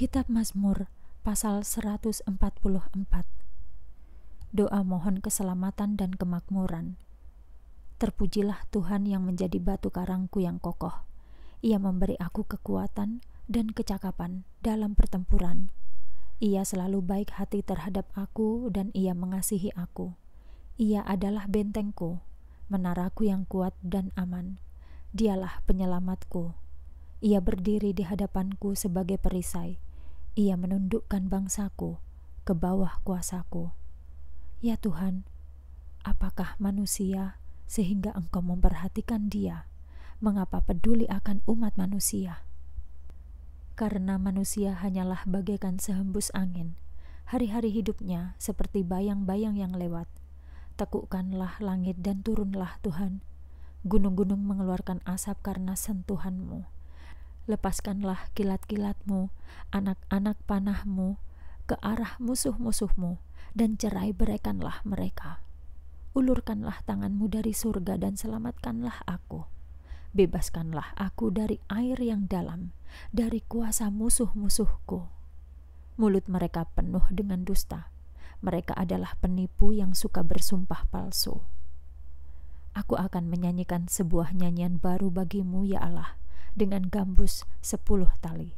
Kitab Mazmur pasal 144. Doa mohon keselamatan dan kemakmuran. Terpujilah Tuhan yang menjadi batu karangku yang kokoh. Ia memberi aku kekuatan dan kecakapan dalam pertempuran. Ia selalu baik hati terhadap aku dan ia mengasihi aku. Ia adalah bentengku, menaraku yang kuat dan aman. Dialah penyelamatku. Ia berdiri di hadapanku sebagai perisai ia menundukkan bangsaku ke bawah kuasaku. Ya Tuhan, apakah manusia sehingga engkau memperhatikan dia? Mengapa peduli akan umat manusia? Karena manusia hanyalah bagaikan sehembus angin. Hari-hari hidupnya seperti bayang-bayang yang lewat. Tekukkanlah langit dan turunlah Tuhan. Gunung-gunung mengeluarkan asap karena sentuhanmu lepaskanlah kilat-kilatmu, anak-anak panahmu, ke arah musuh-musuhmu, dan cerai berekanlah mereka. Ulurkanlah tanganmu dari surga dan selamatkanlah aku. Bebaskanlah aku dari air yang dalam, dari kuasa musuh-musuhku. Mulut mereka penuh dengan dusta. Mereka adalah penipu yang suka bersumpah palsu. Aku akan menyanyikan sebuah nyanyian baru bagimu, ya Allah dengan gambus sepuluh tali.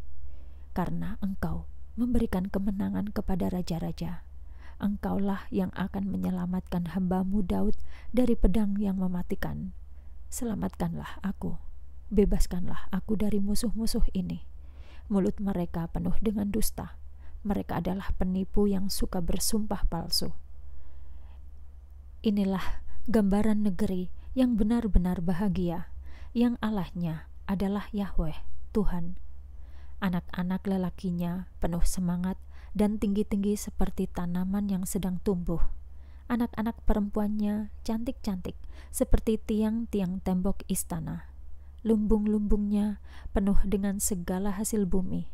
Karena engkau memberikan kemenangan kepada raja-raja. Engkaulah yang akan menyelamatkan hambamu Daud dari pedang yang mematikan. Selamatkanlah aku, bebaskanlah aku dari musuh-musuh ini. Mulut mereka penuh dengan dusta. Mereka adalah penipu yang suka bersumpah palsu. Inilah gambaran negeri yang benar-benar bahagia, yang Allahnya adalah Yahweh, Tuhan. Anak-anak lelakinya penuh semangat dan tinggi-tinggi seperti tanaman yang sedang tumbuh. Anak-anak perempuannya cantik-cantik seperti tiang-tiang tembok istana. Lumbung-lumbungnya penuh dengan segala hasil bumi.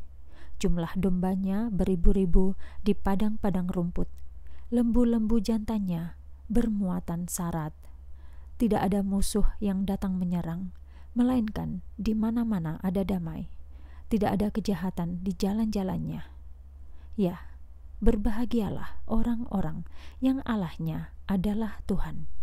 Jumlah dombanya beribu-ribu di padang-padang rumput. Lembu-lembu jantannya bermuatan sarat. Tidak ada musuh yang datang menyerang melainkan di mana-mana ada damai, tidak ada kejahatan di jalan-jalannya. Ya, berbahagialah orang-orang yang Allahnya adalah Tuhan.